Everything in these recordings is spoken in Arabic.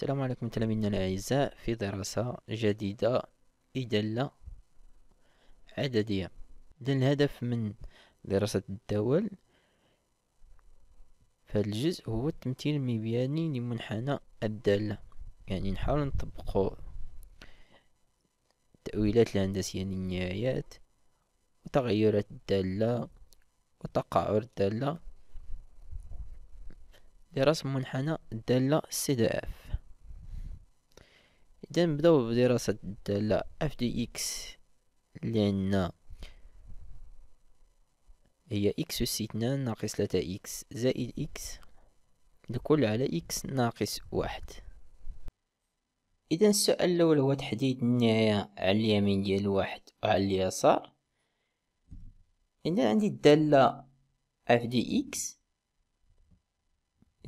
السلام عليكم تلاميذنا الأعزاء في دراسة جديدة إدلة عددية إذا الهدف من دراسة الدول في الجزء هو التمثيل المبياني لمنحنى الدالة يعني نحاول نطبقو التأويلات الهندسية للنهايات وتغيرات الدالة وتقعر الدالة لرسم منحنى الدالة سي اف إذا نبداو بدراسة الدالة اف دي اكس اللي عندنا هي اكس اس اثنان ناقص تلاتة اكس زائد اكس الكل على اكس ناقص واحد إذا السؤال الأول هو تحديد النهاية على اليمين ديال واحد وعلى اليسار إذا عندي الدالة اف دي اكس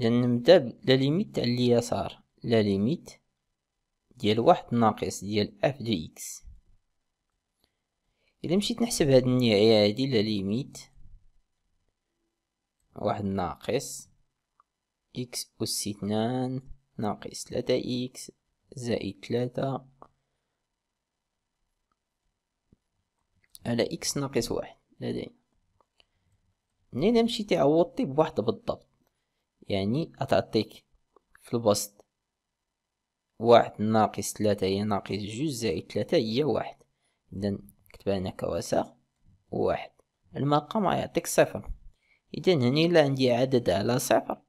إذا نبدا لا ليميت على اليسار لا ليميت ديال واحد ناقص ديال اف دو اكس الا مشيت نحسب هاد النهايه هادي لا ليميت واحد ناقص اكس اس اثنان ناقص ثلاثة اكس زائد ثلاثة على اكس ناقص واحد لدينا منين مشيتي عوضتي بواحد بالضبط يعني أتعطيك في الوسط واحد ناقص ثلاثة هي ناقص جوج زائد ثلاثة هي واحد إذا كتبها هنا كوساغ واحد المقام يعطيك صفر إذا هنا إلا عندي عدد على صفر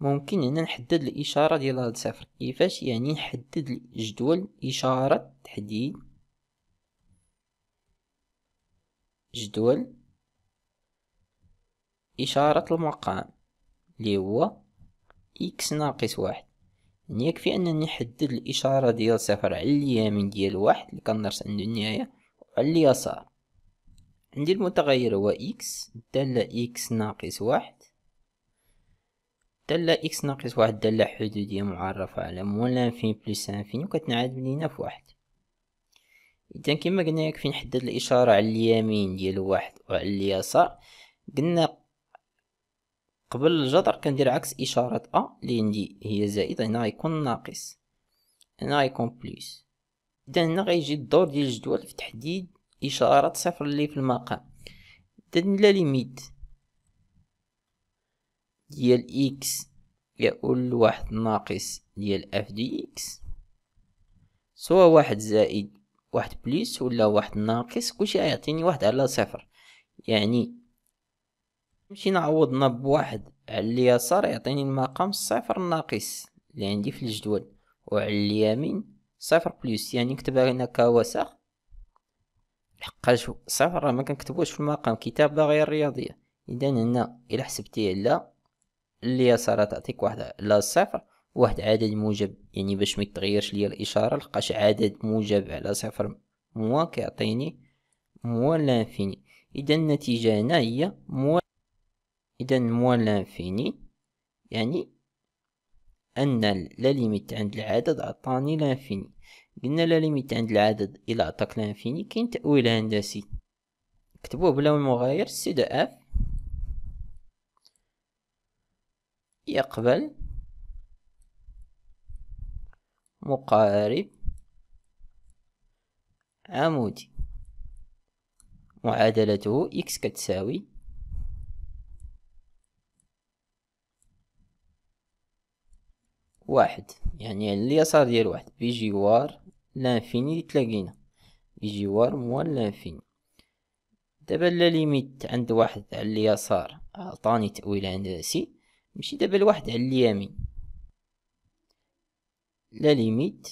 ممكن هنا نحدد الإشارة ديال هاد صفر كيفاش يعني نحدد جدول إشارة تحديد جدول إشارة المقام اللي هو إكس ناقص واحد يكفي انني نحدد الاشارة ديال صفر على اليمين ديال واحد اللي كنرسم عندو النهاية وعلى اليسار عندي المتغير هو إكس دالة إكس ناقص واحد دالة إكس ناقص واحد دالة حدودية معرفة على مول انفين بلس انفين وكتنعاد لينا في واحد إذا كما قلنا يكفي نحدد الإشارة على اليمين ديال واحد وعلى اليسار قلنا قبل الجذر كندير عكس إشارة أ اللي عندي هي زائد هنا غيكون ناقص هنا غيكون بليس إذا هنا غيجي الدور ديال الجدول في تحديد إشارة صفر اللي في المقام إذا لا ليميت ديال إكس يؤول واحد ناقص ديال اف دي اكس سواء واحد زائد واحد بليس ولا واحد ناقص كلشي غيعطيني واحد على صفر يعني نمشي نعوضنا بواحد على اليسار يعطيني المقام صفر ناقص اللي عندي في الجدول وعلى اليمين صفر بلس يعني نكتبها هنا كوسخ لحقاش صفر راه ما كنكتبوش في المقام كتابه غير رياضيه اذا هنا الا حسبتي على اليسار تعطيك واحد لا صفر واحد عدد موجب يعني باش ما يتغيرش ليا الاشاره لقاش عدد موجب على صفر موان كيعطيني موان لانفيني اذا النتيجه هنا هي موان إذا موان لانفيني يعني أن لا ليميت عند العدد عطاني لانفيني قلنا لا ليميت عند العدد إلى عطاك لانفيني كاين تأويل هندسي كتبوه بلون مغاير سي دو اف يقبل مقارب عمودي معادلته إكس كتساوي واحد يعني على اليسار ديال واحد بجوار لانفيني اللي تلاقينا بجوار موال لانفيني دابا لا ليميت عند واحد على اليسار عطاني تأويل هندسي نمشي دابا لواحد على اليمين لا ليميت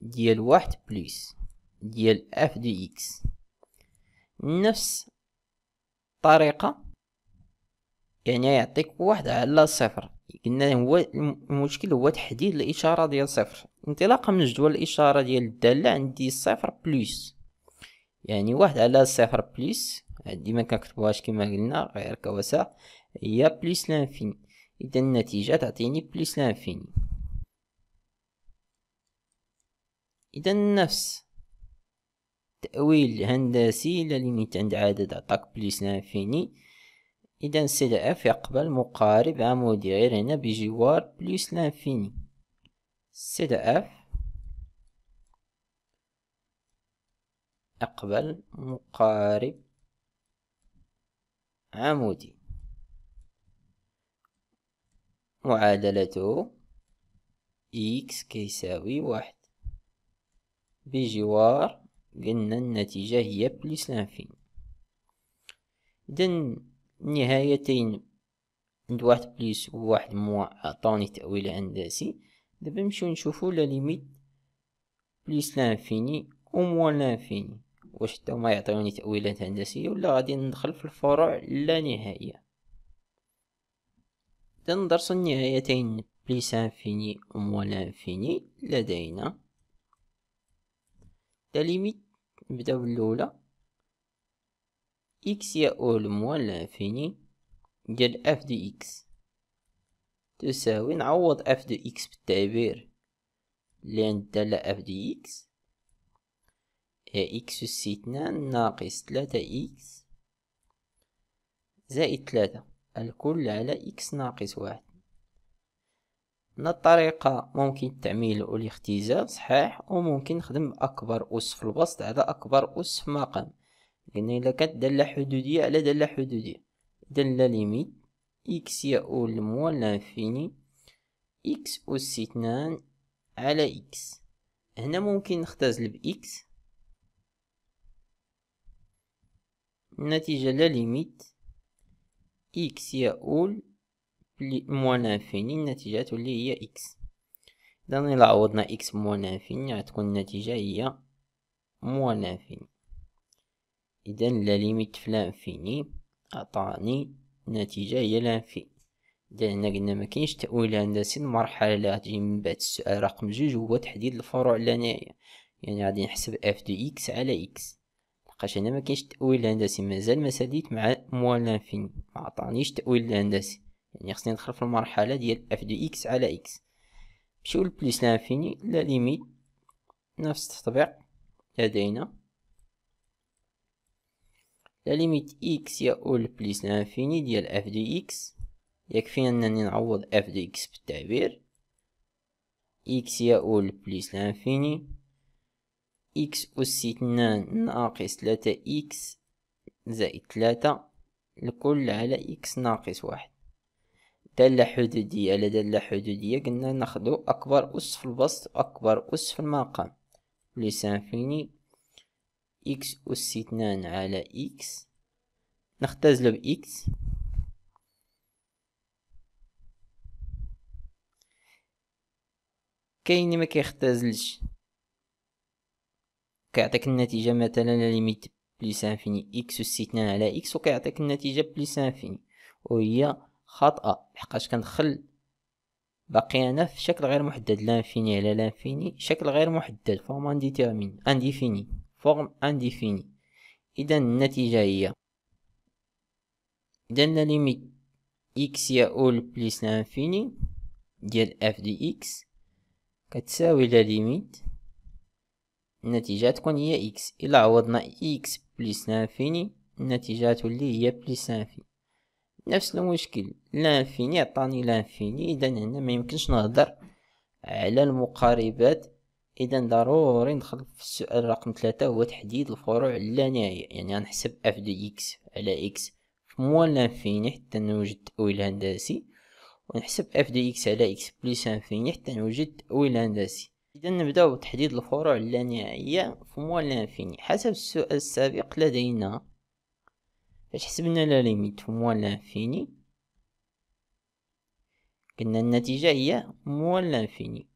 ديال واحد بليس ديال اف دو اكس نفس الطريقة يعني يعطيك واحد على صفر قلنا هو المشكل هو تحديد الاشاره ديال صفر انطلاقا من جدول الاشاره ديال الداله عندي صفر بلس يعني واحد على صفر بلس هادي مكنكتبوهاش كنكتبوهاش كما قلنا غير كوسع هي بلس لانفيني اذا النتيجه تعطيني بلس لانفيني اذا نفس تاويل هندسي لليميت عند عدد عطاك بلس لانفيني إذا سي اف يقبل مقارب عمودي غير هنا بجوار بلس لانفيني سي اف يقبل مقارب عمودي معادلته إكس كيساوي واحد بجوار قلنا النتيجة هي بلس لانفيني إذن نهايتين عند واحد بليس وواحد موا عطاني تأويل هندسي دابا نمشيو نشوفو لا ليميت بليس لانفيني و وموا لانفيني واش حتى هما يعطيوني تأويلات هندسية ولا غادي ندخل في الفروع لا نهائية تندرس النهايتين بليس انفيني وموا لانفيني لدينا لا ليميت نبداو بالأولى x او موان لانفيني ديال اف دي اكس تساوي نعوض اف دو اكس بالتعبير اللي عند الدالة اف دي اكس هي اكس اس اتنان ناقص تلاتة اكس زائد تلاتة الكل على اكس ناقص واحد من الطريقة ممكن التعميل والاختزال صحيح وممكن نخدم أكبر أس في البسط على أكبر أس في مقام لأن إلا كانت دالة حدودية على دالة حدودية دالة ليميت إكس يؤول موال لانفيني إكس أس 2 على إكس هنا ممكن نختزل بإكس النتيجة لا ليميت إكس يؤول موال لانفيني النتيجة تولي هي إكس إذا إلا عوضنا إكس موال لانفيني غتكون النتيجة هي موال لانفيني إذا لا ليميت في لانفيني أعطاني النتيجة هي لان إذا هنا قلنا ما كاينش تأويل هندسي المرحلة اللي غتجي من بعد السؤال رقم جوج هو تحديد الفروع لانايا يعني غادي نحسب اف دو اكس على اكس لحقاش هنا ما كاينش تأويل هندسي مازال ما ساديت مع موال لانفيني ما عطانيش تأويل هندسي يعني خصني ندخل في المرحلة ديال اف دو اكس على اكس نمشيو لبليس لانفيني لا ليميت نفس التطبيق لدينا لا ليميت اكس يقول بليس لانفيني ديال اف دي اكس يكفينا انني نعوض اف دي اكس بالتعبير اكس يؤول بليس لانفيني اكس اس اتنان ناقص تلاتة اكس زائد تلاتة الكل على اكس ناقص واحد دالة حدودية على دالة حدودية قلنا ناخدو اكبر اس في البسط واكبر اس في المقام بليس لانفيني إكس أس 2 على إكس ب بإكس كاين ما كيختزلش كيعطيك النتيجة مثلا ليميت بليس انفيني إكس أس 2 على إكس وكيعطيك النتيجة بليس انفيني وهي خاطئة لحقاش كندخل باقي انا في شكل غير محدد لانفيني على لانفيني شكل غير محدد فهو انديتيرمين انديفيني فورم انديفيني اذا النتيجة هي اذا لا ليميت اكس يا اول بليس لانفيني ديال اف دي اكس كتساوي لا ليميت النتيجة تكون هي اكس الا عوضنا اكس بليس لانفيني النتيجة تولي هي بليس لانفيني نفس المشكل لانفيني عطاني لانفيني اذا هنا ما يمكنش نهضر على المقاربات اذا ضروري ندخل في السؤال رقم ثلاثة هو تحديد الفروع اللانهائية يعني غنحسب اف دو اكس على اكس في موال لانفيني حتى نوجد التأويل الهندسي ونحسب اف دو اكس على اكس بليس لانفيني حتى نوجد التأويل الهندسي اذا نبداو بتحديد الفروع اللانهائية في موال لانفيني حسب السؤال السابق لدينا فاش حسبنا لا ليميت في موال لانفيني قلنا النتيجة هي موال لانفيني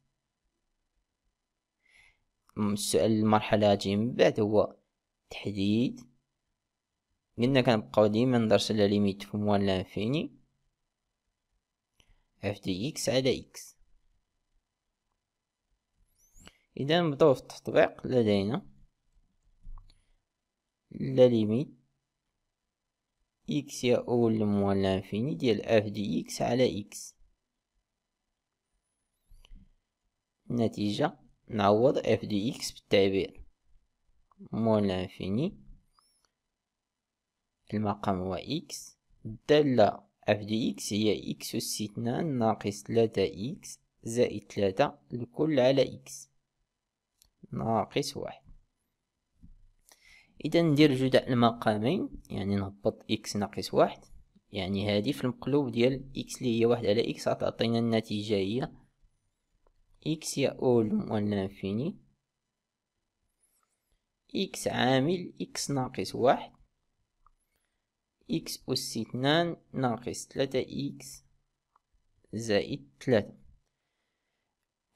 السؤال المرحلة جي من بعد هو تحديد قلنا كنبقاو ديما ندرس لا ليميت موان لانفيني اف دي اكس على اكس اذا نبداو في التطبيق لدينا لا ليميت اكس يا اول لموان لانفيني ديال اف دي اكس على اكس النتيجه نعوض اف دي اكس بالتعبير مول لانفيني المقام هو اكس الدالة اف دي اكس هي اكس اس اثنان ناقص ثلاثة اكس زائد ثلاثة الكل على اكس ناقص واحد اذا ندير جدع المقامين يعني نهبط اكس ناقص واحد يعني هذه في المقلوب ديال اكس اللي هي واحد على اكس غتعطينا النتيجة هي إكس يؤول موال لانفيني إكس عامل إكس ناقص واحد إكس أس اثنان ناقص تلاتة إكس زائد تلاتة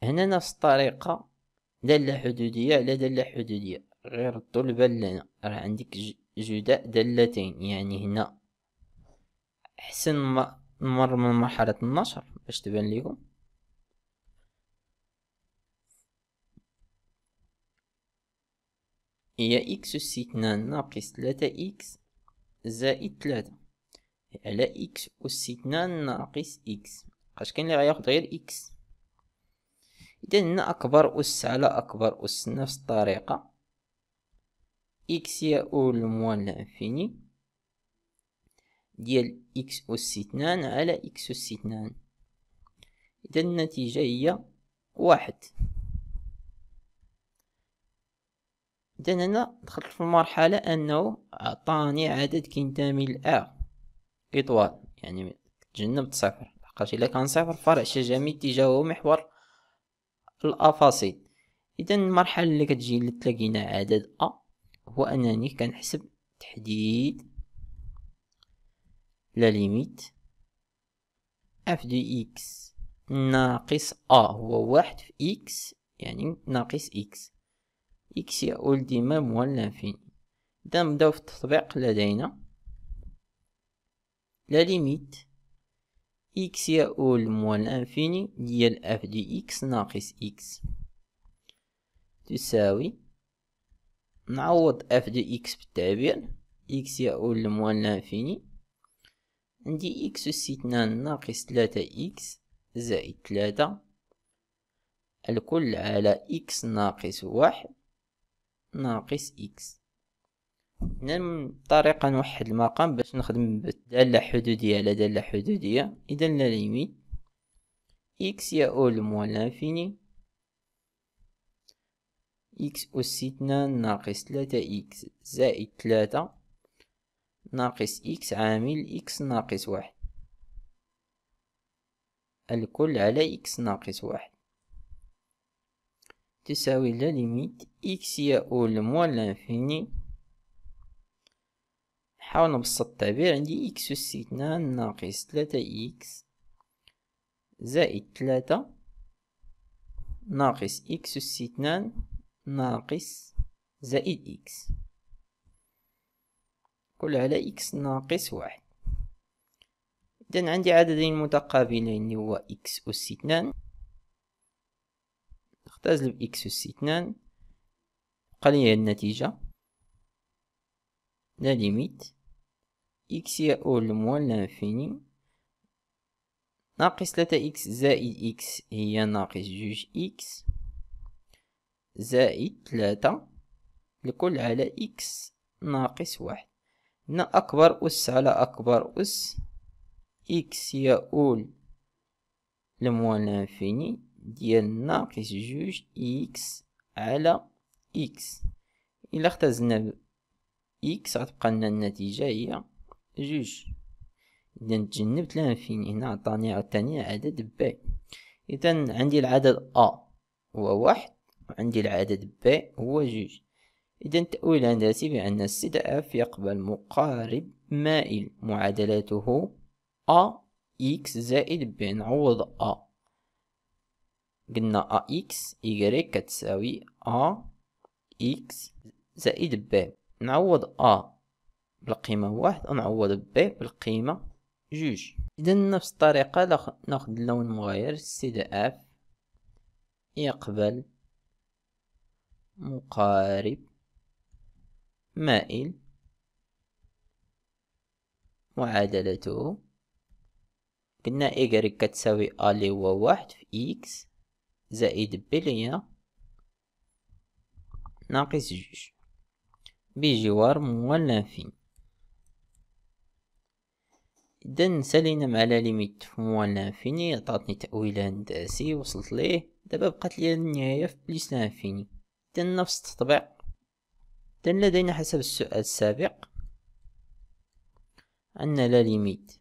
هنا نفس الطريقة دالة حدودية على دالة حدودية غير الطلبة لنا راه عندك جداء دالتين يعني هنا أحسن مر من مرحلة النشر باش تبان ليكم هي إكس أس اثنان ناقص تلاتة إكس زائد تلاتة على إكس أس اثنان ناقص إكس لحقاش كاين لي غياخد غير إكس إذا هنا أكبر أس على أكبر أس نفس الطريقة إكس يؤول موان لانفيني ديال إكس أس اثنان على إكس أس اثنان إذا النتيجة هي واحد اذا انا دخلت في المرحله انه اعطاني عدد كينتمي لا اطوال يعني تجنبت صفر لحقاش الا كان صفر فرع شجمي اتجاهه محور الافاصيل اذا المرحله اللي كتجي اللي تلاقينا عدد ا هو انني كنحسب تحديد لا ليميت اف دو اكس ناقص ا هو واحد في اكس يعني ناقص اكس إكس يؤول ديما موال في إذا نبداو في التطبيق لدينا لا ليميت إكس يؤول موال انفيني ديال اف دي إكس ناقص إكس تساوي نعوض اف دي إكس بالتعبير إكس يؤول لموال انفيني عندي إكس أس إتنان ناقص تلاتة إكس زائد تلاتة الكل على إكس ناقص واحد ناقص إكس هنا طريقة نوحد المقام باش نخدم بالدالة حدودية على دالة حدودية إذا لا ليميت إكس يؤول موال لانفيني إكس أس اثنان ناقص 3 إكس زائد 3 ناقص إكس عامل إكس ناقص واحد الكل على إكس ناقص واحد تساوي لا ليميت إكس هي أول لموان لانفيني نحاول نبسط التعبير عندي إكس أس اثنان ناقص تلاتة إكس زائد تلاتة ناقص إكس أس اثنان ناقص زائد إكس كل على إكس ناقص واحد إذن عندي عددين متقابلين اللي هو إكس أس اثنان اختزل بإكس أس اثنان بقى لي النتيجة لا ليميت إكس يؤول لموال لانفيني ناقص ثلاثة إكس زائد إكس هي ناقص جوج إكس زائد ثلاثة الكل على إكس ناقص واحد هنا أكبر أس على أكبر أس إكس يؤول لموال لانفيني ديالنا كيس جوج إكس على إكس إلا اختزلنا إكس غتبقى لنا النتيجة هي جوج إذا تجنبت لانفيني هنا عطاني عطاني عدد ب إذا عندي العدد أ هو واحد وعندي العدد ب هو جوج إذا التأويل الهندسي بأن السيد اف يقبل مقارب مائل معادلته أ إكس زائد ب نعوض أ قلنا ا اكس y كتساوي ا اكس زائد ب نعوض ا بالقيمة واحد ونعوض ب بالقيمة جوج إذا نفس الطريقة ناخد اللون مغاير سي دي يقبل مقارب مائل معادلته قلنا Y كتساوي أ اللي هو واحد في إكس زائد بلية ناقص جوج بجوار لانفيني إذا سالينا مع لا ليميت موال لانفيني عطاتني تأويل هندسي وصلت ليه دابا بقات لي النهاية في بليس لانفيني إذا نفس التطبيع إذا لدينا حسب السؤال السابق عندنا لا ليميت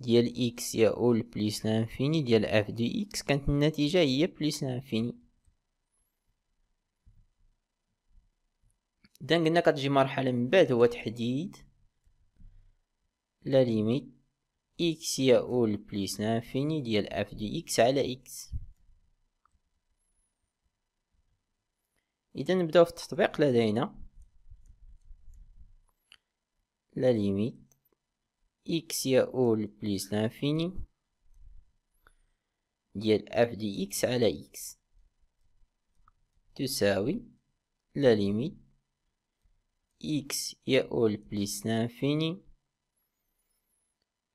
ديال إكس يا أول بليس لانفيني ديال اف دو إكس كانت النتيجة هي بليس لانفيني إذن قلنا كتجي مرحلة من بعد هو تحديد لا ليميت إكس يا أول بليس لانفيني ديال اف دو إكس على إكس إذا نبداو في التطبيق لدينا لا ليميت x يؤول بليس لانفيني ديال اف دي اكس على اكس تساوي لا ليميت اكس يؤول بليس لانفيني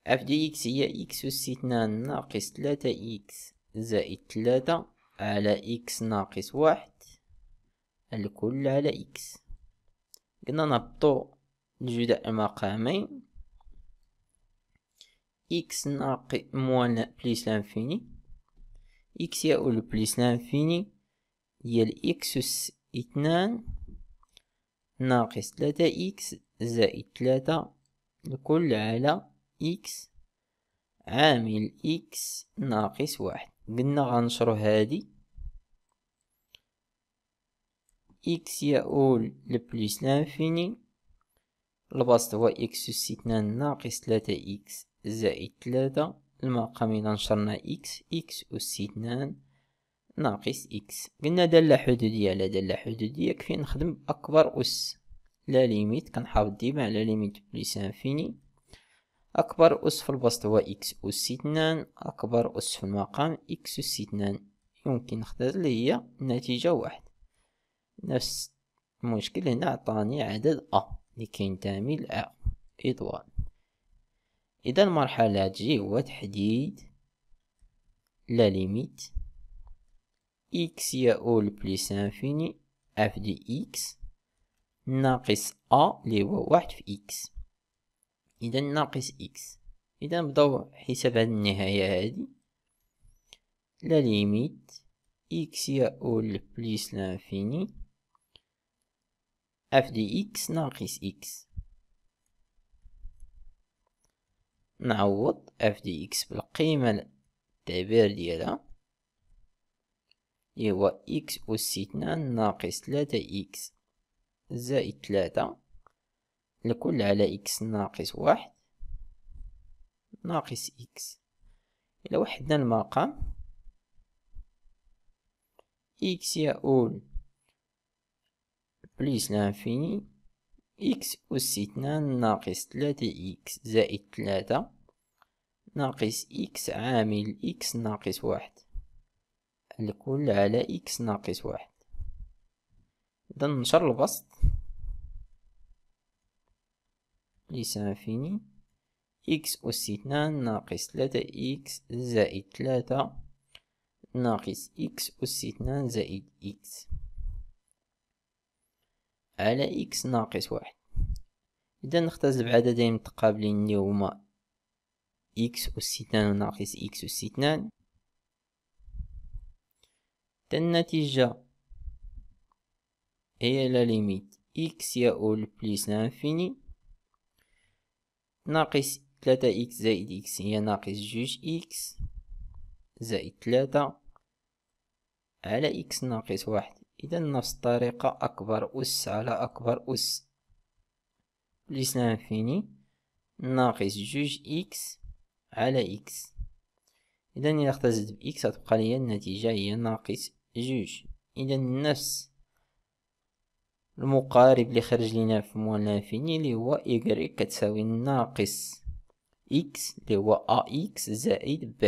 اف دي اكس هي اكس استثنان ناقص تلاتة اكس زائد تلاتة على اكس ناقص واحد الكل على اكس قلنا نبطو الجداء المقامين x ناقص موان بليس لانفيني x يؤول بليس لانفيني ديال x اس اثنان ناقص تلاتة x زائد تلاتة الكل على x عامل x ناقص واحد قلنا غنشرو هادي x يؤول لبليس لانفيني البسط هو x اس اثنان ناقص تلاتة x زائد ثلاثة المقام نشرنا إكس إكس أس اثنان ناقص إكس قلنا دالة حدودية لا دالة حدودية كفي نخدم بأكبر أس لا ليميت كنحافظ ديما على ليميت بليس انفيني أكبر أس في البسط هو إكس أس اثنان أكبر أس في المقام إكس أس اثنان يمكن نختار لي هي نتيجة واحد نفس المشكل هنا عطاني عدد أ لكي كينتمي لأ إطوال اذا المرحلة جي هو تحديد لا ليميت اكس يا أول بليس انفيني اف دي اكس ناقص ا اللي هو واحد في اكس اذا ناقص اكس اذا نبداو حساب هاد النهايه هادي لا ليميت اكس أول بليس لانفيني اف دي اكس ناقص اكس نعوض اف دي اكس بالقيمة التعبير ديالها اللي هو اكس أس اثنان ناقص ثلاثة اكس زائد ثلاثة الكل على اكس ناقص واحد ناقص اكس إلى وحدنا المقام اكس يؤول بليس لانفيني إكس أس اتنان ناقص تلاتة إكس زائد تلاتة ناقص إكس عامل إكس ناقص واحد الكل على إكس ناقص واحد إذا نشر البسط لسانفيني إكس أس اتنان ناقص تلاتة إكس زائد تلاتة ناقص إكس أس اتنان زائد إكس على إكس ناقص واحد إذا نختزل بعددين متقابلين اللي هما إكس أس اثنان ناقص إكس أس اثنان النتيجة هي لا ليميت إكس يؤول بليس لانفيني ناقص تلاتة إكس زائد إكس هي ناقص جوج إكس زائد تلاتة على إكس ناقص واحد إذا نفس الطريقة أكبر أس على أكبر أس بليس لانفيني ناقص جوج إكس على إكس إذا إلا اختزلت بإكس هتبقى ليا النتيجة هي ناقص جوج إذا نفس المقارب اللي خرج لينا في موال لانفيني اللي هو إيكغيك كتساوي ناقص إكس اللي هو أ إكس زائد ب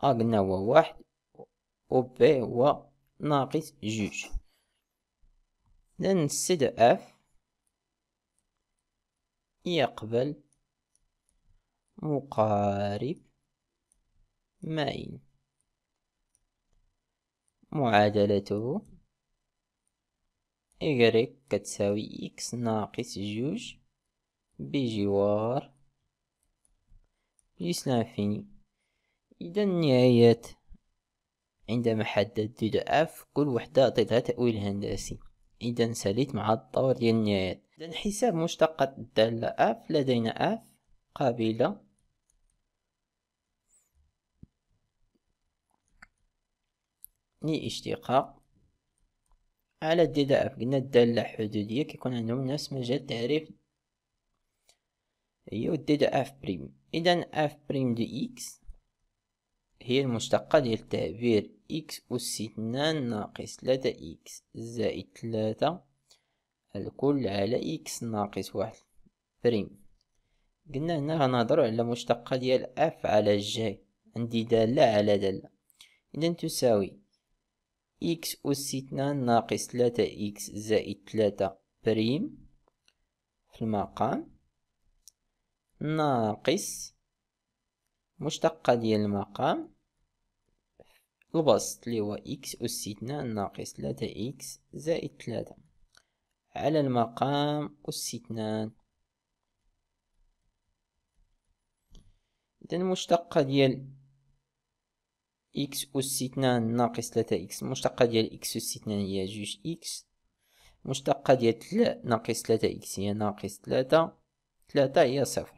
أ قلنا هو واحد و ب هو ناقص جوج لأن consider اف يقبل مقارب ماين معادلته y كتساوي x ناقص جوج بجوار جيس لانفيني إذا النهايات عندما حددت دو اف كل وحدة أعطيتها تأويل هندسي إذا ساليت مع الطور ديال النهايات إذا حساب مشتقة الدالة اف لدينا اف قابلة لاشتقاق على الدالة اف قلنا الدالة حدودية كيكون عندهم نفس مجال التعريف هي الداله اف بريم إذا اف بريم دو اكس هي المشتقة ديال التعبير إكس أس اثنان ناقص ثلاثة إكس زائد ثلاثة الكل على إكس ناقص واحد بريم قلنا هنا غنهضرو على مشتقة ديال اف على جي عندي دالة على دالة إذا تساوي إكس أس اثنان ناقص ثلاثة إكس زائد ثلاثة بريم في المقام ناقص مشتقة ديال المقام البسط اللي هو إكس أسيتنا ناقص تلاتة إكس زائد تلاتة على المقام أس اثنان إذا المشتقة ديال إكس أس اثنان ناقص تلاتة إكس المشتقة ديال إكس أس اثنان هي جوج إكس المشتقة ديال تلا ناقص تلاتة إكس هي ناقص تلاتة تلاتة هي صفر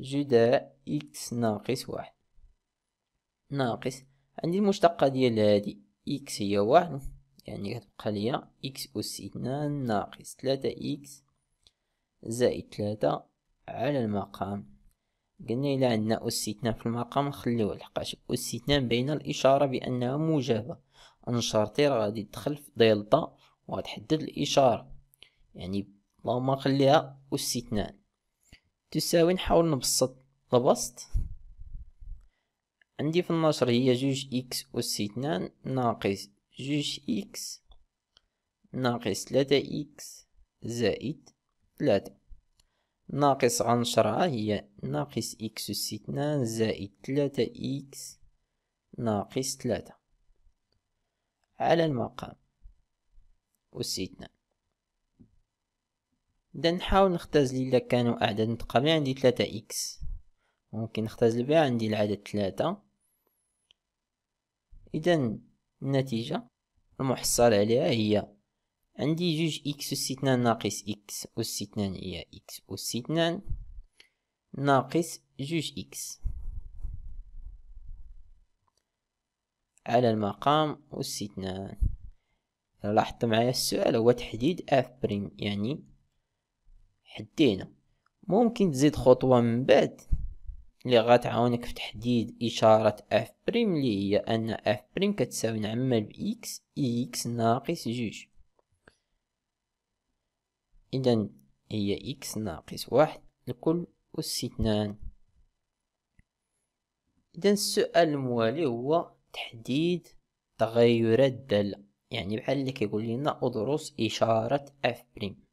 جداء إكس ناقص واحد ناقص عندي المشتقة ديال هادي إكس هي واحد يعني كتبقى ليا إكس أس اثنان ناقص تلاتة إكس زائد تلاتة على المقام قلنا إلا عندنا أس اثنان في المقام نخليوه لحقاش أس اثنان بين الإشارة بأنها موجبة شرطي راه غادي تدخل في دلتا وغتحدد الإشارة يعني اللهم نخليها أس اثنان تساوي نحاول نبسط البسط عندي في النشر هي جوج إكس أس اثنان ناقص جوج إكس ناقص ثلاثة إكس زائد ثلاثة ناقص غنشرها هي ناقص إكس أس اثنان زائد ثلاثة إكس ناقص ثلاثة على المقام أس اثنان إذا نحاول نختزل إذا كانوا أعداد متقابلين عندي ثلاثة إكس ممكن نختزل بها عندي العدد ثلاثة إذا النتيجة المحصل عليها هي عندي جوج إكس أس اثنان ناقص إكس أس اثنان هي إكس أس اثنان ناقص جوج إكس على المقام أس اثنان لاحظت معايا السؤال هو تحديد اف بريم يعني حدينا ممكن تزيد خطوة من بعد اللي غتعاونك في تحديد إشارة اف بريم اللي هي أن اف بريم كتساوي نعمل بإكس إكس ناقص جوج إذا هي إكس ناقص واحد لكل استثنان إذا السؤال الموالي هو تحديد تغيرات الدالة يعني بحال اللي كيقول لنا ادرس إشارة اف بريم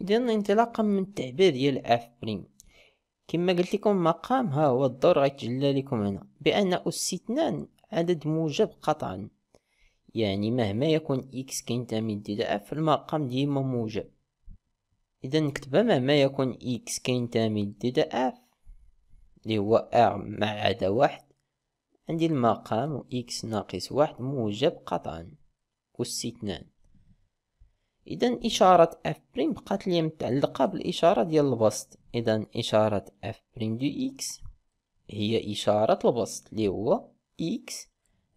اذا انطلاقا من التعبير ديال اف بريم كما قلت لكم مقام ها هو الدور غيتجلى لكم هنا بان اس اثنان عدد موجب قطعا يعني مهما يكون اكس كينتمي ديال اف المقام ديما موجب اذا نكتب مهما يكون اكس كينتمي ديال اف اللي هو ار ما عدا واحد عندي المقام اكس ناقص واحد موجب قطعا اس اثنان اذا اشاره اف بريم بقات لي متعلقه بالاشاره ديال البسط اذا اشاره اف بريم دو اكس هي اشاره البسط اللي هو اكس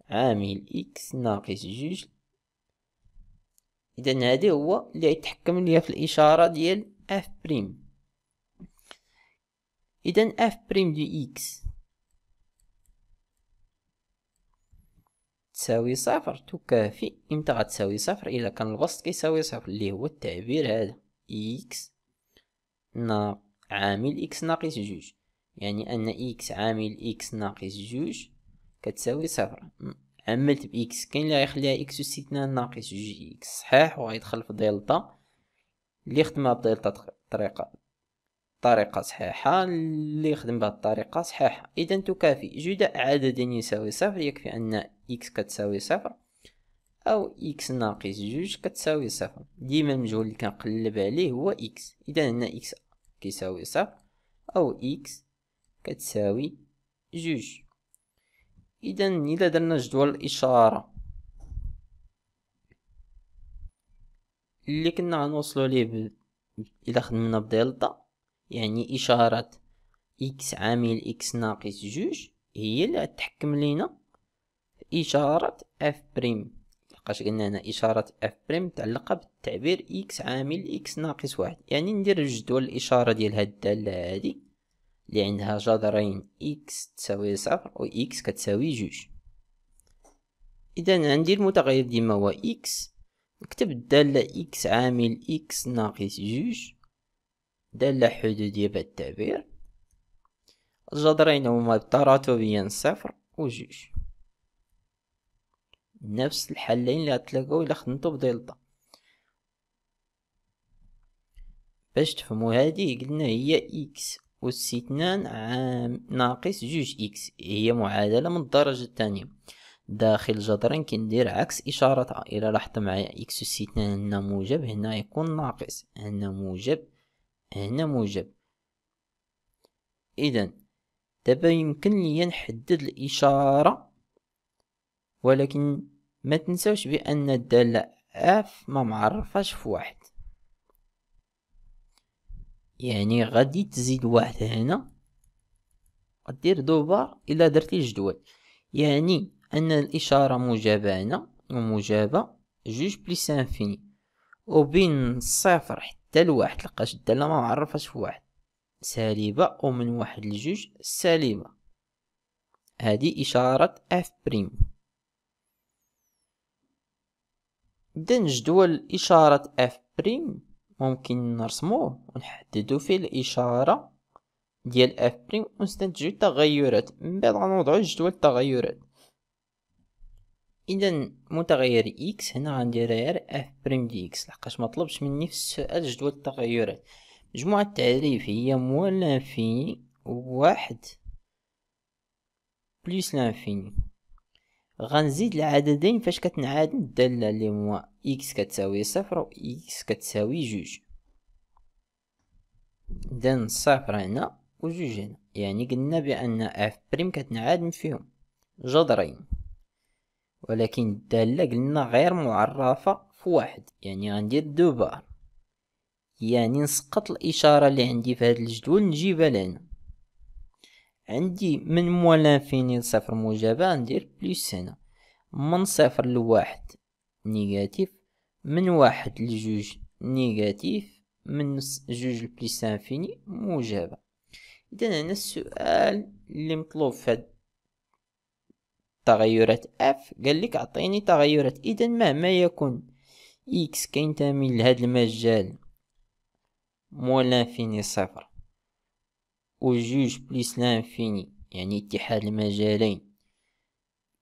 عامل اكس ناقص جوج اذا هذا هو اللي يتحكم ليا في الاشاره ديال اف بريم اذا اف بريم دو اكس تساوي صفر تكافي امتى غتساوي صفر الا كان الوسط كيساوي صفر اللي هو التعبير هذا اكس ناقص عامل اكس ناقص جوج يعني ان اكس عامل اكس ناقص جوج كتساوي صفر عملت باكس كاين اللي غيخليها اكس استثناء ناقص جوج اكس صحيح وغيدخل في دلتا اللي خدمها بدلتا طريقه طريقه صحيحه اللي يخدم بهذه الطريقه صحيحه اذا تكافي جداء عددين يعني يساوي صفر يكفي ان اكس كتساوي صفر او اكس ناقص جوج كتساوي صفر ديما المجهول اللي كنقلب عليه هو اكس اذا هنا اكس كيساوي صفر او اكس كتساوي جوج اذا الى درنا جدول الاشاره اللي كنا غنوصلو ليه الى خدمنا بدلتا يعني إشارة إكس عامل إكس ناقص جوج هي اللي تحكم لينا في إشارة إف بريم لقاش قلنا هنا إشارة إف بريم متعلقة بالتعبير إكس عامل إكس ناقص واحد يعني ندير جدول الإشارة ديال هاد الدالة هادي اللي عندها جذرين إكس تساوي صفر و إكس كتساوي جوج إذا عندي المتغير ديما هو إكس نكتب الدالة إكس عامل إكس ناقص جوج دالة حدودية بالتعبير الجذرين هما تراتبيا صفر وجوج نفس الحلين اللي غتلاقاو الا خدمتو بدلتا باش تفهمو هادي قلنا هي اكس اثنان عام ناقص جوج اكس هي معادلة من الدرجة الثانية داخل الجذرين كندير عكس إشارتها إلا لاحظت معايا اكس اثنان هنا موجب هنا يكون ناقص هنا موجب هنا موجب إذا دابا يمكن لي نحدد الإشارة ولكن ما تنساوش بأن الدالة اف ما معرفاش في واحد يعني غادي تزيد واحد هنا غدير دوبار الا درتي الجدول يعني ان الاشاره موجبه هنا وموجبه جوج بليس انفيني وبين صفر حتى حتى لواحد لقاش الدالة ما معرفاش في واحد سالبة ومن واحد لجوج سالبة هذه إشارة اف بريم دن جدول إشارة اف بريم ممكن نرسموه ونحددو فيه الإشارة ديال اف بريم ونستنتجو التغيرات من بعد غنوضعو جدول التغيرات اذا متغير اكس هنا غندير غير اف بريم دي اكس لحقاش ما طلبش مني في السؤال جدول التغيرات مجموعة التعريف هي موال لانفيني واحد بليس لانفيني غنزيد العددين فاش كتنعاد الدالة اللي هما اكس كتساوي صفر و اكس كتساوي جوج دان صفر هنا و جوج هنا يعني قلنا بان اف بريم كتنعاد فيهم جذرين ولكن الدالة قلنا غير معرفة في واحد يعني غندير دو بار يعني نسقط الإشارة اللي عندي في هاد الجدول نجيبها لهنا عندي من موال انفيني لصفر موجبة ندير بليس هنا من صفر لواحد نيجاتيف من واحد لجوج نيجاتيف من جوج لبليس انفيني موجبة إذا هنا السؤال اللي مطلوب في هاد تغيرات اف قال لك اعطيني تغيرات اذا مهما يكن اكس كينتمي لهاد المجال مول لانفيني صفر و جوج بليس لانفيني يعني اتحاد المجالين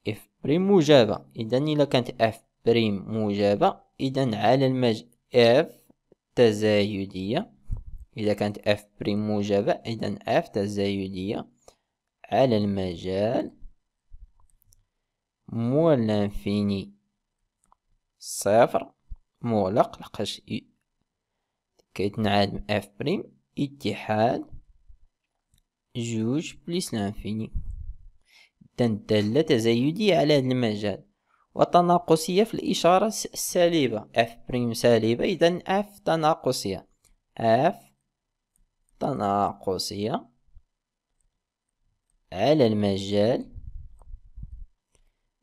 اف بريم موجبه اذا الا كانت اف بريم موجبه اذا على المج اف تزايدية اذا كانت اف بريم موجبه اذا اف تزايدية على المجال مو لانفيني صفر مغلق لقاش كيتنعدم اف بريم اتحاد جوج بليس لانفيني دان الدالة تزايدية على هذا المجال وتناقصية في الإشارة السالبة اف بريم سالبة إذا اف تناقصية اف تناقصية على المجال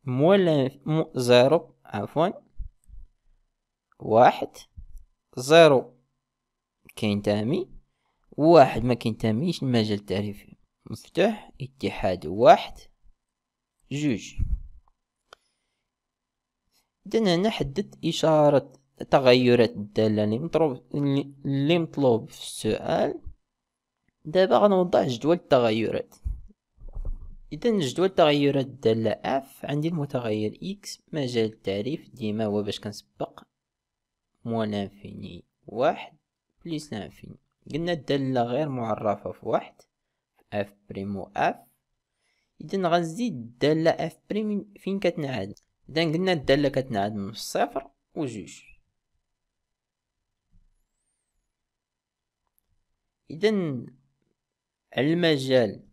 مو زيرو عفوا واحد زيرو تامي واحد ما تاميش المجال التعريفي مفتوح اتحاد واحد جوج دنا هنا إشارة تغيرات الدالة اللي مطلوب اللي مطلوب في السؤال دابا غنوضح جدول التغيرات إذا جدول التغيرات الدالة اف عندي المتغير إكس مجال التعريف ديما هو باش كنسبق موان لانفيني واحد بليس لانفيني قلنا الدالة غير معرفة في واحد في اف بريم و اف إذا غنزيد الدالة اف بريم فين كتنعاد إذا قلنا الدالة كتنعاد من الصفر جوج إذا المجال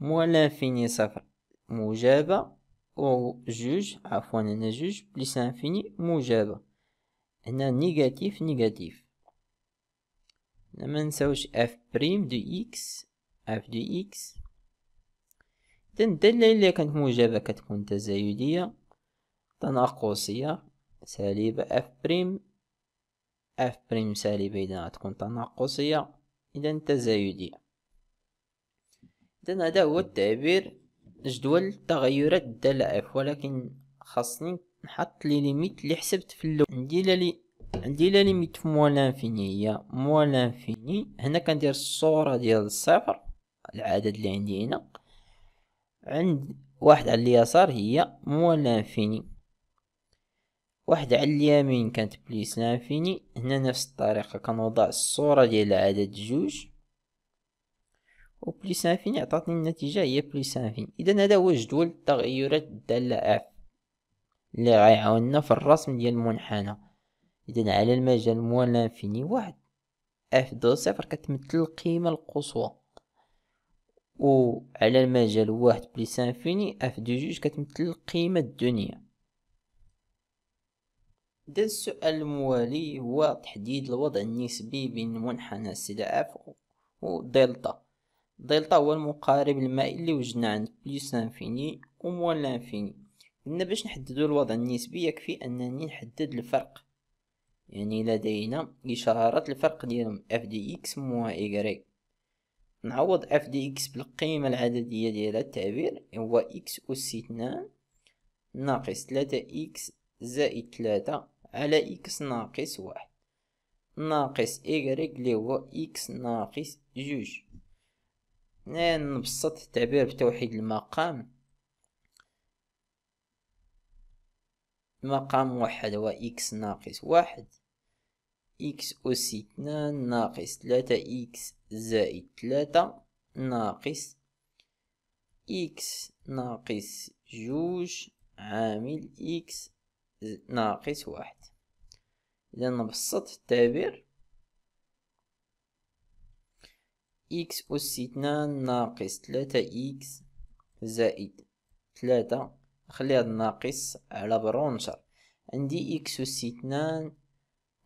موالان فيني صفر موجبة أو جوج عفوا هنا جوج بليس انفيني موجبة هنا نيجاتيف نيجاتيف هنا منساوش اف بريم دو اكس اف دو اكس إذا الدالة الى كانت موجبة كتكون تزايدية تناقصية سالبة اف بريم اف بريم سالبة إذا تكون تناقصية إذا تزايدية إذن هذا هو التعبير جدول تغيرات الدلائف ولكن خاصني نحط لي ليميت اللي حسبت في اللون عندي لا لي عندي لا ليميت موان لانفيني هي موان لانفيني هنا كندير الصورة ديال الصفر العدد اللي عندي هنا عند واحد على اليسار هي موان لانفيني واحد على اليمين كانت بليس لانفيني هنا نفس الطريقة كنوضع الصورة ديال العدد جوج و بلس انفين عطاتني النتيجة هي بلس انفين إذا هذا هو جدول تغيرات الدالة اف اللي غيعاوننا في الرسم ديال المنحنى إذا على المجال موال لانفيني واحد اف دو صفر كتمثل القيمة القصوى و على المجال واحد بلس انفيني اف دو جوج كتمثل القيمة الدنيا إذا السؤال الموالي هو تحديد الوضع النسبي بين منحنى سي اف و دلتا دلتا هو المقارب المائي اللي وجدنا عند بليس لانفيني وموان لانفيني قلنا باش نحددو الوضع النسبي يكفي انني نحدد الفرق يعني لدينا إشارة الفرق ديالهم اف دي اكس موا ايكغيك نعوض اف دي اكس بالقيمة العددية ديال التعبير هو اكس أس اثنان ناقص تلاتة اكس زائد تلاتة على اكس ناقص واحد ناقص ايكغيك اللي هو اكس ناقص جوج نبسط التعبير بتوحيد المقام مقام واحد هو إكس ناقص واحد إكس أس اثنان ناقص ثلاثة إكس زائد ثلاثة ناقص إكس ناقص جوج عامل إكس ناقص واحد إذا نبسط التعبير إكس أس اتنان ناقص تلاتة إكس زائد تلاتة نخلي هاد ناقص على برونشر عندي إكس أس اتنان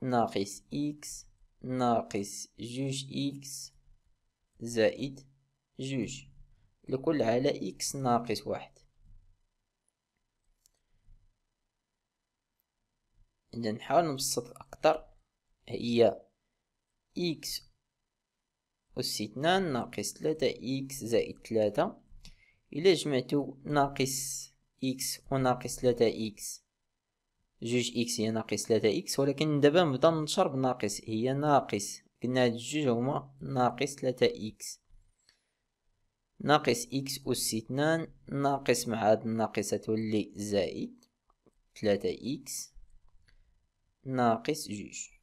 ناقص إكس ناقص جوج إكس زائد جوج لكل على إكس ناقص واحد إذا نحاول نبسط أكتر هي إكس أس اثنان ناقص ثلاثة إكس زائد ثلاثة إلا جمعتو ناقص إكس وناقص ثلاثة إكس جوج إكس هي ناقص ثلاثة إكس ولكن دابا نبدا ننشر بناقص هي ناقص قلنا هاد الجوج هما ناقص ثلاثة إكس ناقص إكس أس اثنان ناقص مع هاد الناقصة تولي زائد ثلاثة إكس ناقص جوج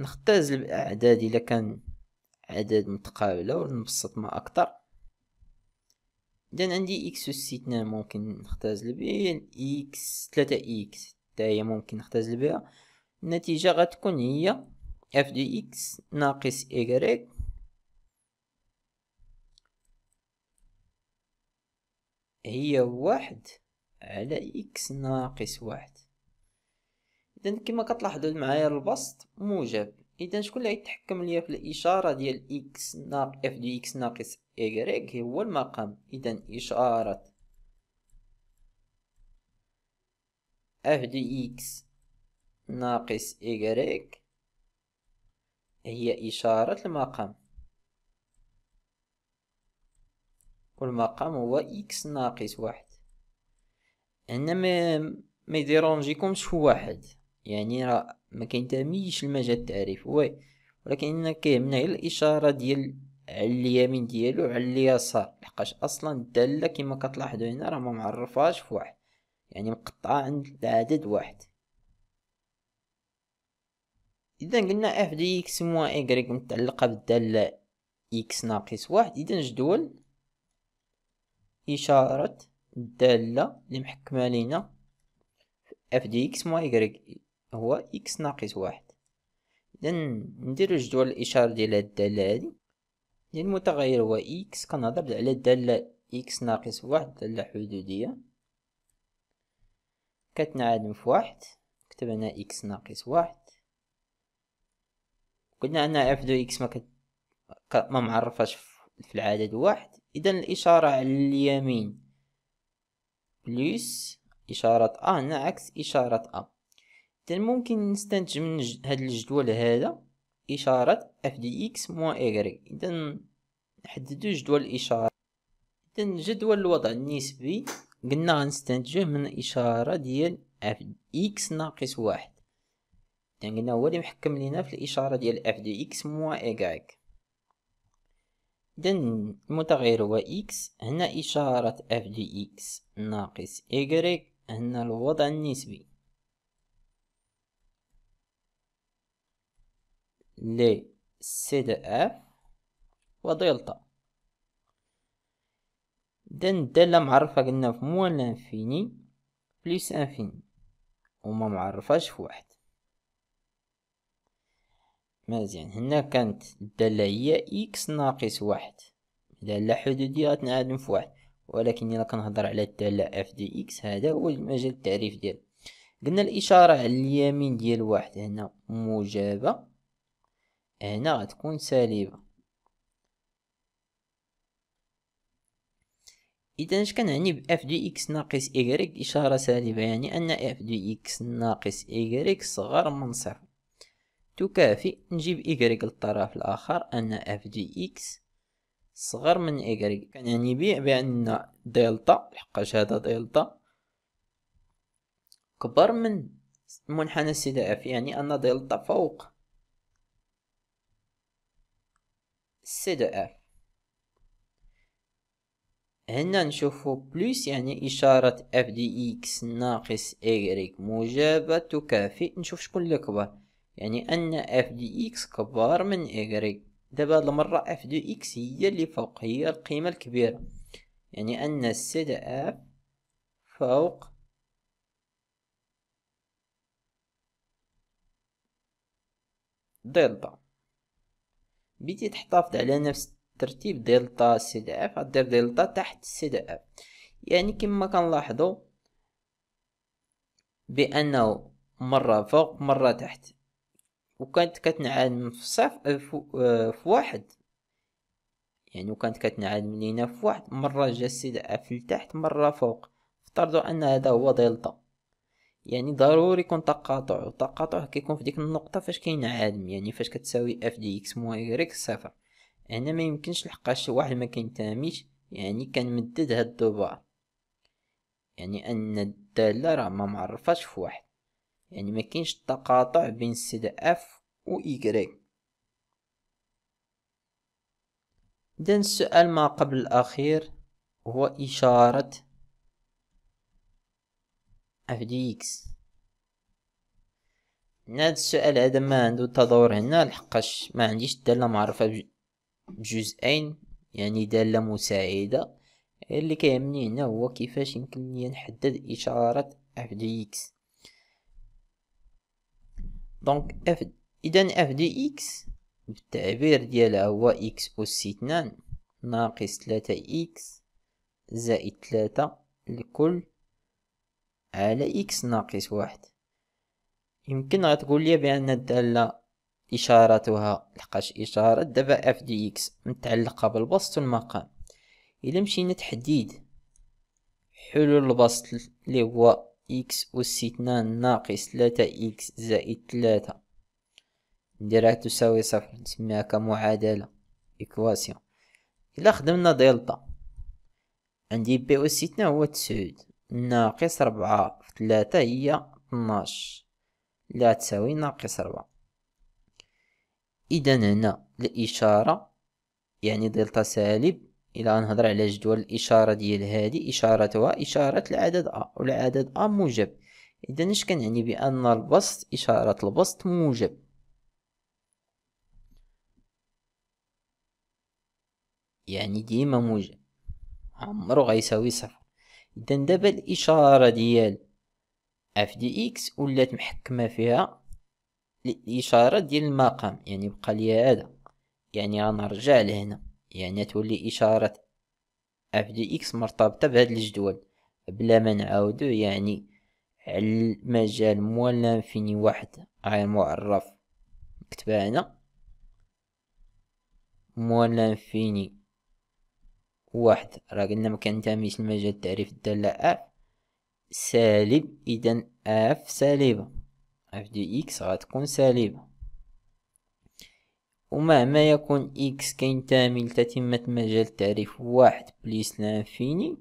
نختاز الأعداد إلا كان عدد متقابلة ونبسط ما أكثر إذن عندي إكس استثناء ممكن نختزل به إكس 3 إكس حتى هي ممكن نختزل بها النتيجة غتكون هي اف دو إكس ناقص إيكغيك هي واحد على إكس ناقص واحد اذا كما كتلاحظوا المعايير البسط موجب اذا شكون اللي غيتحكم ليا في الاشاره ديال اكس ناق اف دو اكس ناقص ايغريك هو المقام اذا اشاره اف دو اكس ناقص ايغريك هي اشاره المقام والمقام هو اكس ناقص واحد هنا ما ما يديرونجيكمش واحد يعني راه ما كينتميش المجال التعريف وي ولكن هنا كيهمنا غير الاشاره ديال على اليمين ديالو على اليسار لحقاش اصلا الداله كما كتلاحظوا هنا راه ما معرفاش في واحد يعني مقطعه عند العدد واحد اذا قلنا اف دي اكس موان ايغريك متعلقه بالداله اكس ناقص واحد اذا جدول اشاره الداله اللي محكمه لينا اف دي اكس موان ايغريك هو إكس ناقص واحد إذا نديرو جدول الإشارة ديال هاد الدالة هادي ديال المتغير هو إكس كنهضر على الدالة إكس ناقص واحد دالة حدودية كتنعدم في واحد كتب هنا إكس ناقص واحد قلنا أن إف دو إكس ما, كت... ما معرفاش في العدد واحد إذا الإشارة على اليمين بليس إشارة أ هنا عكس إشارة أ إذا ممكن نستنتج من هذا الجدول هذا إشارة اف دي إكس موان إيكغيك إذا نحددو جدول الإشارة إذا جدول الوضع النسبي قلنا غنستنتجوه من إشارة ديال اف إكس ناقص واحد إذا قلنا هو اللي محكم لينا في الإشارة ديال اف دي إكس موان إيكغيك إذا المتغير هو إكس هنا إشارة اف دي إكس ناقص إيكغيك هنا الوضع النسبي سي دي اف ودلتا دن الدالة معرفة قلنا في موان لانفيني بليس انفيني وما معرفاش في واحد مزيان هنا كانت الدالة هي اكس ناقص واحد دالة حدودية غتنعدم في واحد ولكن إلا كنهضر على الدالة اف دي اكس هذا هو المجال التعريف ديالها قلنا الإشارة على اليمين ديال واحد هنا موجبة هنا غتكون سالبة اذا اش كنعني ب اف دو اكس ناقص إكريك اشاره سالبه يعني ان اف دو اكس ناقص إكريك صغر من صفر تكافئ نجيب إكريك للطرف الاخر ان اف دو اكس صغر من إكريك كنعني به بان دلتا لحقاش هذا دلتا كبر من منحنى السي اف يعني ان دلتا فوق CDE هنا نشوفو بلوس يعني إشارة اف دي اكس ناقص y موجبة تكافئ نشوف شكون اللي كبر يعني أن اف دي اكس كبار من y دابا هاد المرة اف دي اكس هي اللي فوق هي القيمة الكبيرة يعني أن السد اف فوق دلتا بيتي تحتفظ على نفس الترتيب دلتا سي دي اف غدير دلتا تحت سي دي اف يعني كما كنلاحظوا بانه مره فوق مره تحت وكانت كتنعاد في صفر آه، في آه، واحد يعني وكانت كتنعاد من هنا في واحد مره جا سي دي اف لتحت مره فوق افترضوا ان هذا هو دلتا يعني ضروري يكون تقاطع والتقاطع كيكون في ديك النقطه فاش كاين عالم يعني فاش كتساوي اف دي اكس موان يغريك صفر هنا ما يمكنش لحقاش واحد ما كينتهمش يعني كنمدد هاد الدوبار يعني ان الداله راه ما معرفاش في واحد يعني ما كاينش تقاطع بين د اف و y إذن السؤال ما قبل الأخير هو إشارة اف دي اكس هاد السؤال هذا ما عنده تدور هنا لحقاش ما عنديش دالة معرفة بجزئين يعني دالة مساعدة اللي كيهمني هنا هو كيفاش يمكن لي نحدد إشارة اف دي اكس دونك اف اذا اف دي اكس بالتعبير ديالها هو اكس اس 2 ناقص 3 اكس زائد 3 لكل على إكس ناقص واحد يمكن غتقول لي بأن الدالة إشارتها لحقاش إشارة دابا اف دي إكس متعلقة بالبسط والمقام إلا مشينا تحديد حلول البسط اللي هو إكس أس اثنان ناقص ثلاثة إكس زائد ثلاثة نديرها تساوي صفر نسميها كمعادلة إكواسيون إلا خدمنا دلتا عندي بي أس اثنان هو تسعود ناقص ربعة في ثلاثة هي اثناش لا تساوي ناقص ربعة إذا هنا الإشارة يعني دلتا سالب إلى نهضر على جدول الإشارة ديال هادي إشارتها إشارة العدد أ والعدد أ موجب إذا اش كنعني بأن البسط إشارة البسط موجب يعني ديما موجب عمرو غيساوي صفر إذا دابا الإشارة ديال اف دي اكس ولات محكمة فيها الإشارة ديال المقام يعني بقى لي هذا يعني غنرجع لهنا يعني تولي إشارة اف دي اكس مرتبطة بهاد الجدول بلا ما نعاودو يعني على المجال موال لانفيني واحد غير معرف نكتبها هنا موال لانفيني واحد راه قلنا ما كنتميش المجال تعريف الدالة اف سالب اذا اف سالبة اف دي اكس غتكون سالبة ومهما يكون اكس كينتمي لتتمة مجال تعريف واحد بليس لانفيني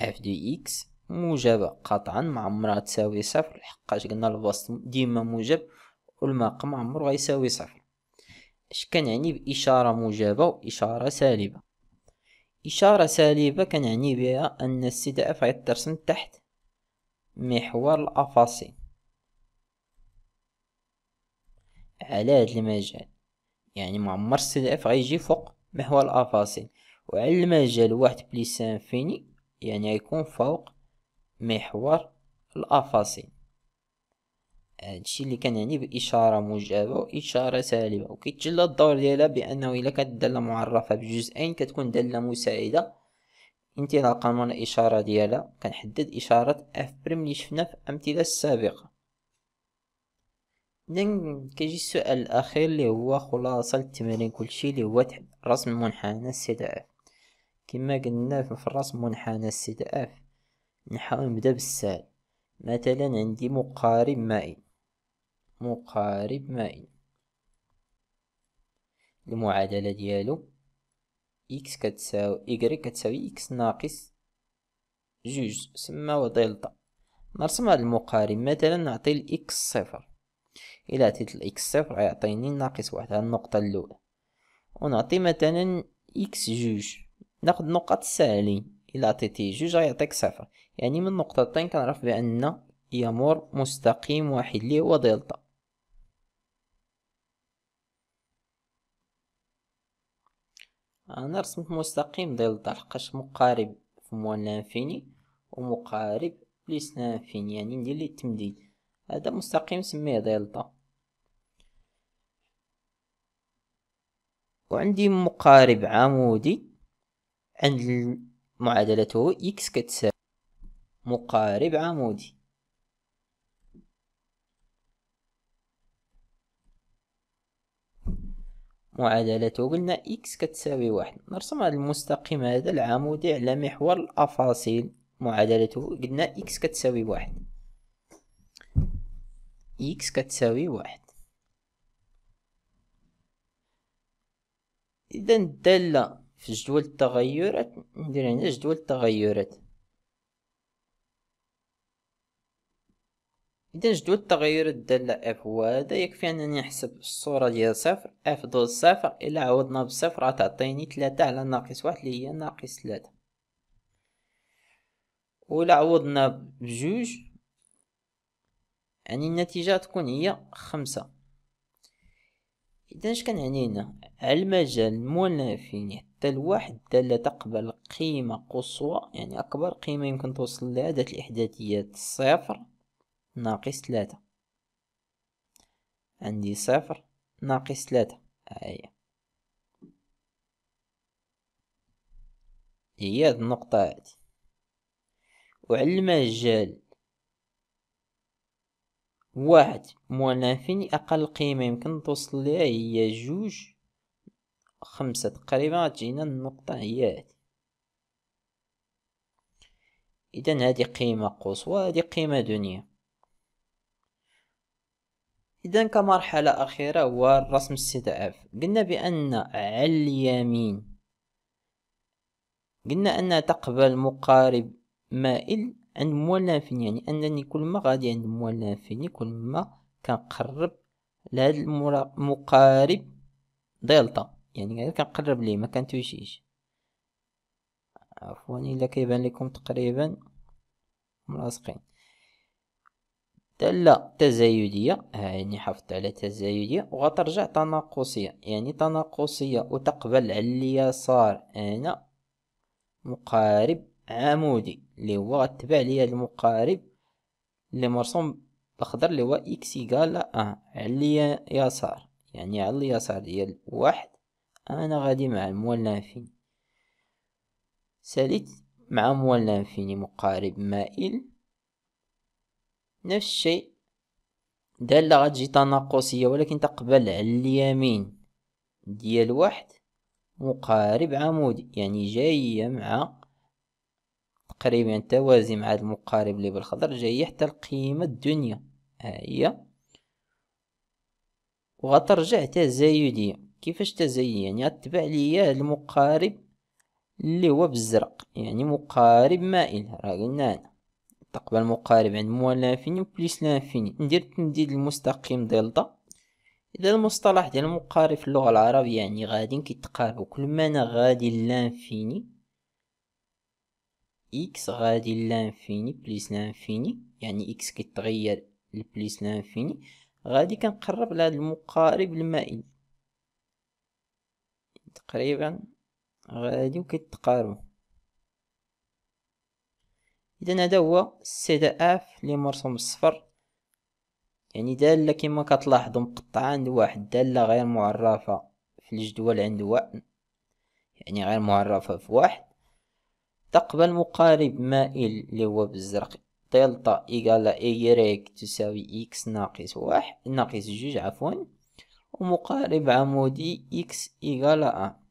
اف دي اكس موجبة قطعا مع عمرها تساوي صفر لحقاش قلنا البسط ديما موجب والمقام عمرو غيساوي صفر اش كنعني باشاره موجبه واشاره سالبه اشاره سالبه كنعني بها ان اف غيترسم تحت محور الافاصيل على هاد المجال يعني ما عمر اف غيجي فوق محور الافاصيل وعلى المجال واحد بليس انفيني يعني غيكون فوق محور الافاصيل هادشي اللي كنعني باشاره موجبه واشاره سالبه وكيتجلى الدور ديالها بانه الا كانت الداله معرفه بجزئين كتكون داله مساعده انطلاقا من الاشاره ديالها كنحدد اشاره اف بريم اللي شفنا في الامثله السابقه إذن كيجي السؤال الأخير اللي هو خلاصة التمرين كلشي اللي هو رسم منحنى اف كما قلنا في الرسم منحنى اف نحاول نبدا بالسهل مثلا عندي مقارب مائي مقارب مائي المعادلة ديالو إكس كتساوي y كتساوي إكس ناقص جوج سما دلتا نرسم هاد المقارب مثلا نعطي x صفر إلا عطيت x صفر غيعطيني ناقص واحد هاد النقطة الأولى ونعطي مثلا إكس جوج ناخد نقط سالين إلا عطيتي جوج غيعطيك صفر يعني من نقطتين كنعرف بأن يمر مستقيم واحد لي هو دلتا انا رسمت مستقيم ديال الضلع مقارب في موالنا لانفيني ومقارب بليس انفيني يعني ندير ليه التمديد هذا مستقيم نسميه دلتا وعندي مقارب عمودي عند معادلته اكس كتساوي مقارب عمودي معادلته قلنا إكس كتساوي واحد نرسم هذا المستقيم هذا العمودي على محور الأفاصيل معادلته قلنا إكس كتساوي واحد إكس كتساوي واحد إذا الدالة في جدول التغيرات ندير هنا جدول التغيرات إذا نجدو التغير الدالة اف هو هذا يكفي أنني نحسب الصورة ديال صفر اف دوز صفر إلا عوضنا بصفر غتعطيني تلاتة على ناقص واحد اللي هي ناقص تلاتة ولا عوضنا بجوج يعني النتيجة تكون هي خمسة إذا اش كنعني هنا على المجال المنافي حتى لواحد دالة تقبل قيمة قصوى يعني أكبر قيمة يمكن توصل لها ذات الإحداثيات صفر ناقص ثلاثة عندي صفر ناقص ثلاثة هي هي هاد النقطة هادي وعلى المجال واحد موان لانفيني أقل قيمة يمكن توصل ليها هي جوج خمسة تقريبا تجينا النقطة هي هادي إذا هادي قيمة قصوى هادي قيمة دنيا اذا كمرحلة اخيرة هو الرسم اف قلنا بان على اليمين قلنا انها تقبل مقارب مائل عند موال فين يعني انني كل ما غادي عند موال فين كل ما كنقرب لهاد المقارب دلتا يعني كنقرب ليه ما كنتوجيش عفوا الا كيبان لكم تقريبا ملاصقين تلا تزايدية يعني حافظت على تزايدية وغترجع تناقصية يعني تناقصية وتقبل على اليسار أنا مقارب عمودي اللي هو غتبع ليا المقارب اللي مرسوم بخضر اللي هو إكس إيكال أن على اليسار يعني على اليسار ديال واحد أنا غادي مع المول لانفيني سالت مع مول لانفيني مقارب مائل نفس الشيء دالة غتجي تناقصية ولكن تقبل على اليمين ديال واحد مقارب عمودي يعني جاية مع تقريبا توازي مع المقارب اللي بالخضر جاية حتى القيمة الدنيا ها هي وغترجع تزايدية كيفاش تزايدية يعني غتبع ليا المقارب اللي هو بالزرق يعني مقارب مائل راه قلنا تقبل مقارب عند موال لانفيني و بليس لانفيني ندير تمديد المستقيم دلتا إذا المصطلح ديال المقارب في اللغة العربية يعني غادي كيتقاربو كل ما أنا غادي لانفيني إكس غادي لانفيني بليس لانفيني يعني إكس كيتغير لبليس لانفيني غادي كنقرب لهاد المقارب المائل تقريبا غادي وكيتقاربو اذا هذا هو اف اللي مرسوم بالصفر يعني دالة كما كتلاحظوا مقطعة عند واحد دالة غير معرفة في الجدول عند واحد يعني غير معرفة في واحد تقبل مقارب مائل اللي هو بالزرق دلتا إيكال إيريك تساوي إكس ناقص واحد ناقص جوج عفوا ومقارب عمودي إكس إيكال أ